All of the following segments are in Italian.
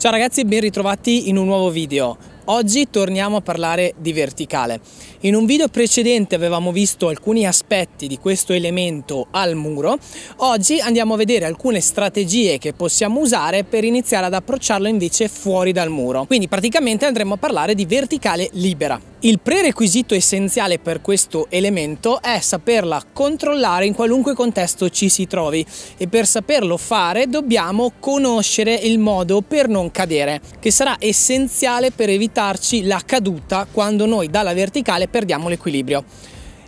Ciao ragazzi e ben ritrovati in un nuovo video. Oggi torniamo a parlare di verticale. In un video precedente avevamo visto alcuni aspetti di questo elemento al muro, oggi andiamo a vedere alcune strategie che possiamo usare per iniziare ad approcciarlo invece fuori dal muro. Quindi praticamente andremo a parlare di verticale libera. Il prerequisito essenziale per questo elemento è saperla controllare in qualunque contesto ci si trovi e per saperlo fare dobbiamo conoscere il modo per non cadere, che sarà essenziale per evitare aspettarci la caduta quando noi dalla verticale perdiamo l'equilibrio.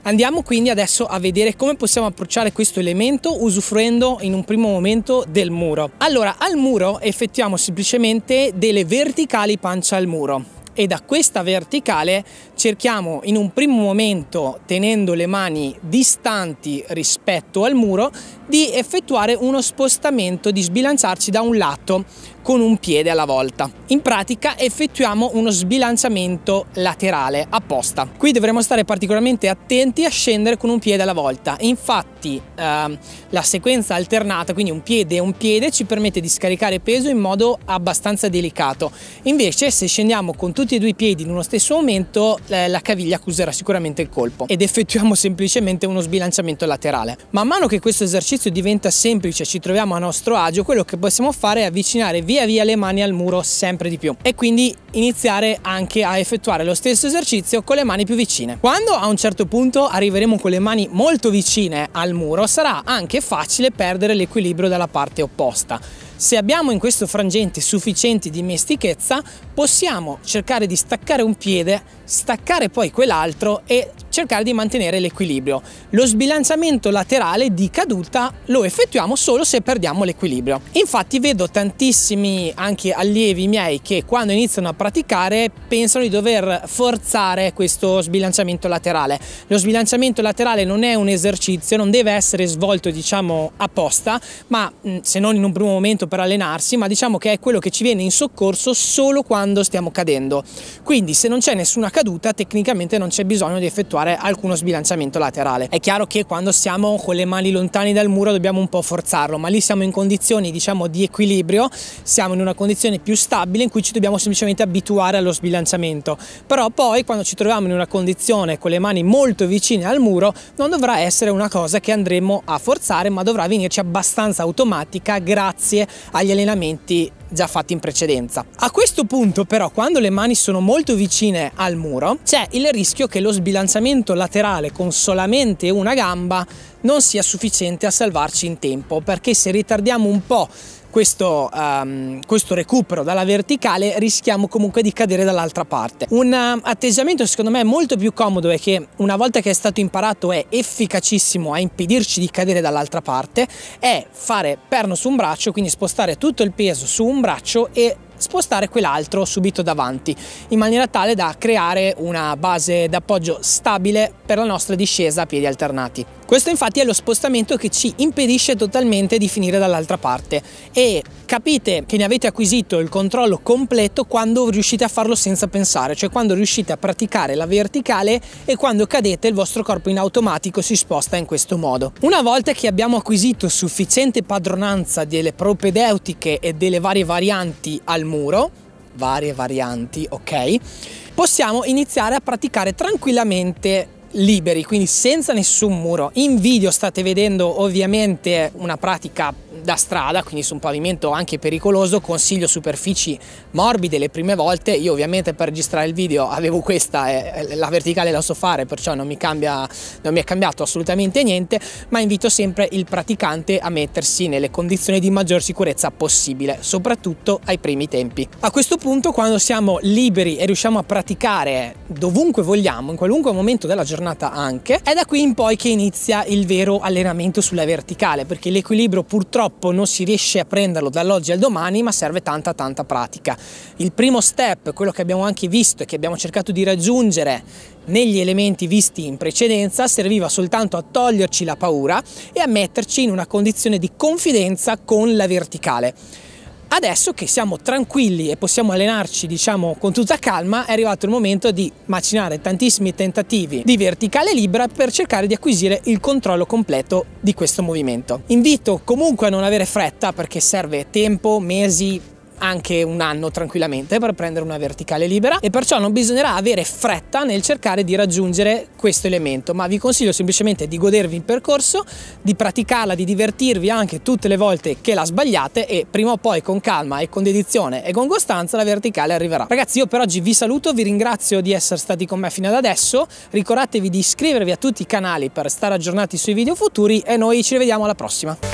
Andiamo quindi adesso a vedere come possiamo approcciare questo elemento usufruendo in un primo momento del muro. Allora al muro effettuiamo semplicemente delle verticali pancia al muro e da questa verticale cerchiamo in un primo momento tenendo le mani distanti rispetto al muro di effettuare uno spostamento di sbilanciarci da un lato con un piede alla volta. In pratica effettuiamo uno sbilanciamento laterale apposta. Qui dovremo stare particolarmente attenti a scendere con un piede alla volta. Infatti ehm, la sequenza alternata, quindi un piede e un piede, ci permette di scaricare peso in modo abbastanza delicato. Invece se scendiamo con tutti e due i piedi in uno stesso momento, eh, la caviglia accuserà sicuramente il colpo ed effettuiamo semplicemente uno sbilanciamento laterale. Man mano che questo esercizio diventa semplice, ci troviamo a nostro agio, quello che possiamo fare è avvicinare via via le mani al muro sempre di più e quindi iniziare anche a effettuare lo stesso esercizio con le mani più vicine. Quando a un certo punto arriveremo con le mani molto vicine al muro sarà anche facile perdere l'equilibrio dalla parte opposta. Se abbiamo in questo frangente sufficienti dimestichezza possiamo cercare di staccare un piede, staccare poi quell'altro e cercare di mantenere l'equilibrio. Lo sbilanciamento laterale di caduta lo effettuiamo solo se perdiamo l'equilibrio. Infatti vedo tantissimi anche allievi miei che quando iniziano a praticare pensano di dover forzare questo sbilanciamento laterale. Lo sbilanciamento laterale non è un esercizio, non deve essere svolto diciamo apposta, ma mm, se non in un primo momento per allenarsi, ma diciamo che è quello che ci viene in soccorso solo quando stiamo cadendo. Quindi se non c'è nessuna caduta tecnicamente non c'è bisogno di effettuare effettuare alcuno sbilanciamento laterale. È chiaro che quando siamo con le mani lontane dal muro dobbiamo un po' forzarlo, ma lì siamo in condizioni diciamo di equilibrio, siamo in una condizione più stabile in cui ci dobbiamo semplicemente abituare allo sbilanciamento. Però poi quando ci troviamo in una condizione con le mani molto vicine al muro non dovrà essere una cosa che andremo a forzare, ma dovrà venirci abbastanza automatica grazie agli allenamenti già fatti in precedenza. A questo punto però quando le mani sono molto vicine al muro c'è il rischio che lo sbilanciamento laterale con solamente una gamba non sia sufficiente a salvarci in tempo perché se ritardiamo un po' questo, um, questo recupero dalla verticale rischiamo comunque di cadere dall'altra parte. Un ehm, atteggiamento secondo me molto più comodo e che una volta che è stato imparato è efficacissimo a impedirci di cadere dall'altra parte, è fare perno su un braccio, quindi spostare tutto il peso su un braccio e spostare quell'altro subito davanti in maniera tale da creare una base d'appoggio stabile per la nostra discesa a piedi alternati. Questo infatti è lo spostamento che ci impedisce totalmente di finire dall'altra parte e capite che ne avete acquisito il controllo completo quando riuscite a farlo senza pensare, cioè quando riuscite a praticare la verticale e quando cadete il vostro corpo in automatico si sposta in questo modo. Una volta che abbiamo acquisito sufficiente padronanza delle propedeutiche e delle varie varianti al muro, varie varianti, ok? Possiamo iniziare a praticare tranquillamente liberi, quindi senza nessun muro. In video state vedendo ovviamente una pratica da strada, quindi su un pavimento anche pericoloso, consiglio superfici morbide le prime volte. Io ovviamente per registrare il video avevo questa, eh, eh, la verticale la so fare, perciò non mi, cambia, non mi è cambiato assolutamente niente, ma invito sempre il praticante a mettersi nelle condizioni di maggior sicurezza possibile, soprattutto ai primi tempi. A questo punto, quando siamo liberi e riusciamo a praticare dovunque vogliamo, in qualunque momento della giornata, giornata anche. È da qui in poi che inizia il vero allenamento sulla verticale, perché l'equilibrio purtroppo non si riesce a prenderlo dall'oggi al domani, ma serve tanta tanta pratica. Il primo step, quello che abbiamo anche visto e che abbiamo cercato di raggiungere negli elementi visti in precedenza, serviva soltanto a toglierci la paura e a metterci in una condizione di confidenza con la verticale. Adesso che siamo tranquilli e possiamo allenarci diciamo con tutta calma è arrivato il momento di macinare tantissimi tentativi di verticale libera per cercare di acquisire il controllo completo di questo movimento. Invito comunque a non avere fretta perché serve tempo, mesi, anche un anno tranquillamente per prendere una verticale libera e perciò non bisognerà avere fretta nel cercare di raggiungere questo elemento, ma vi consiglio semplicemente di godervi il percorso, di praticarla, di divertirvi anche tutte le volte che la sbagliate e prima o poi con calma e con dedizione e con costanza la verticale arriverà. Ragazzi io per oggi vi saluto, vi ringrazio di essere stati con me fino ad adesso, ricordatevi di iscrivervi a tutti i canali per stare aggiornati sui video futuri e noi ci rivediamo alla prossima.